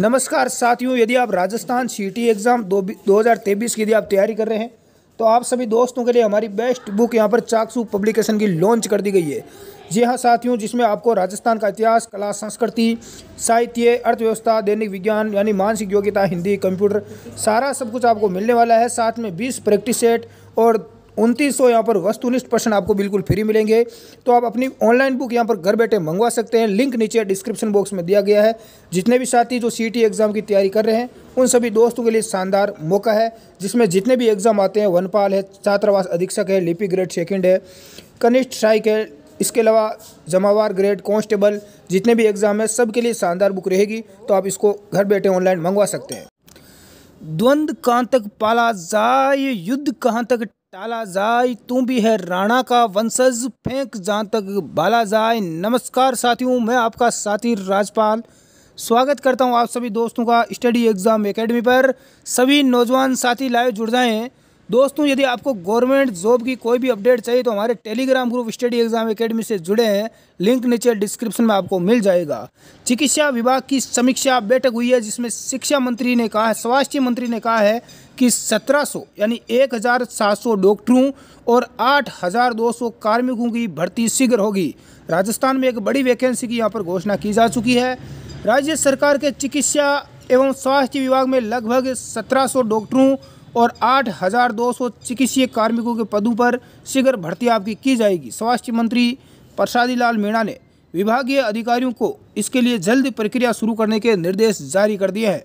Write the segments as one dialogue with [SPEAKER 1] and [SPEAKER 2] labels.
[SPEAKER 1] नमस्कार साथियों यदि आप राजस्थान सीटी एग्ज़ाम दो तेईस की यदि आप तैयारी कर रहे हैं तो आप सभी दोस्तों के लिए हमारी बेस्ट बुक यहाँ पर चाकसू पब्लिकेशन की लॉन्च कर दी गई है जी हाँ साथियों जिसमें आपको राजस्थान का इतिहास कला संस्कृति साहित्य अर्थव्यवस्था दैनिक विज्ञान यानी मानसिक योग्यता हिंदी कंप्यूटर सारा सब कुछ आपको मिलने वाला है साथ में बीस प्रैक्टिस सेट और उनतीस सौ यहाँ पर वस्तुनिष्ठ प्रश्न आपको बिल्कुल फ्री मिलेंगे तो आप अपनी ऑनलाइन बुक यहाँ पर घर बैठे मंगवा सकते हैं लिंक नीचे डिस्क्रिप्शन बॉक्स में दिया गया है जितने भी साथी जो सी एग्ज़ाम e की तैयारी कर रहे हैं उन सभी दोस्तों के लिए शानदार मौका है जिसमें जितने भी एग्ज़ाम आते हैं वनपाल है छात्रावास अधीक्षक है लिपि ग्रेड सेकेंड है कनिष्ठ शाइक है इसके अलावा जमावार ग्रेड कॉन्स्टेबल जितने भी एग्ज़ाम है सबके लिए शानदार बुक रहेगी तो आप इसको घर बैठे ऑनलाइन मंगवा सकते हैं द्वंद्व कहाँ तक पाला जाए युद्ध कहाँ तक तालाजाई तू भी है राणा का वंशज फेंक जहाँ तक बालाजाय नमस्कार साथियों मैं आपका साथी राजपाल स्वागत करता हूं आप सभी दोस्तों का स्टडी एग्ज़ाम एकेडमी पर सभी नौजवान साथी लाइव जुड़ जाएँ दोस्तों यदि आपको गवर्नमेंट जॉब की कोई भी अपडेट चाहिए तो हमारे Telegram group Study Exam Academy से जुड़े हैं लिंक नीचे डिस्क्रिप्शन में आपको मिल जाएगा चिकित्सा विभाग की समीक्षा बैठक हुई है जिसमें शिक्षा मंत्री ने कहा है स्वास्थ्य मंत्री ने कहा है कि 1700 यानी 1700 डॉक्टरों और 8200 कार्मिकों की भर्ती शीघ्र होगी राजस्थान में एक बड़ी वैकेंसी की यहाँ पर घोषणा की जा चुकी है राज्य सरकार के चिकित्सा एवं स्वास्थ्य विभाग में लगभग सत्रह डॉक्टरों और आठ हज़ार दो सौ चिकित्सीय कार्मिकों के पदों पर शीघ्र भर्ती आपकी की जाएगी स्वास्थ्य मंत्री प्रसादी लाल मीणा ने विभागीय अधिकारियों को इसके लिए जल्द प्रक्रिया शुरू करने के निर्देश जारी कर दिए हैं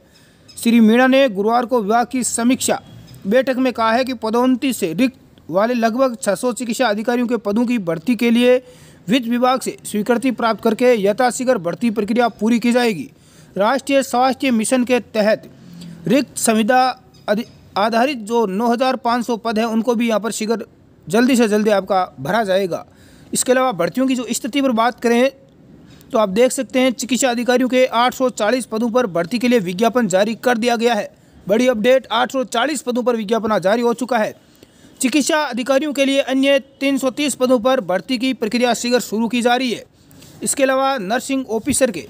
[SPEAKER 1] श्री मीणा ने गुरुवार को विभाग की समीक्षा बैठक में कहा है कि पदोन्नति से रिक्त वाले लगभग सौ चिकित्सा अधिकारियों के पदों की भर्ती के लिए वित्त विभाग से स्वीकृति प्राप्त करके यथाशीघ्र भर्ती प्रक्रिया पूरी की जाएगी राष्ट्रीय स्वास्थ्य मिशन के तहत रिक्त संविदा आधारित जो 9,500 पद हैं उनको भी यहाँ पर शीघ्र जल्दी से जल्दी आपका भरा जाएगा इसके अलावा भर्तियों की जो स्थिति पर बात करें तो आप देख सकते हैं चिकित्सा अधिकारियों के 840 पदों पर भर्ती के लिए विज्ञापन जारी कर दिया गया है बड़ी अपडेट 840 पदों पर विज्ञापन जारी हो चुका है चिकित्सा अधिकारियों के लिए अन्य 330 पदों पर भर्ती की प्रक्रिया शीघ्र शुरू की जा रही है इसके अलावा नर्सिंग ऑफिसर के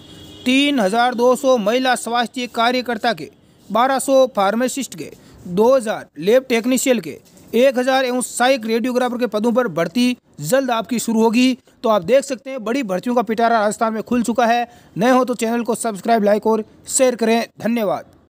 [SPEAKER 1] 3,200 महिला स्वास्थ्य कार्यकर्ता के बारह फार्मासिस्ट के 2000 लेब टेक्नीशियल के एक हज़ार एवं सहायक रेडियोग्राफर के पदों पर भर्ती जल्द आपकी शुरू होगी तो आप देख सकते हैं बड़ी भर्तियों का पिटारा राजस्थान में खुल चुका है नए हो तो चैनल को सब्सक्राइब लाइक और शेयर करें धन्यवाद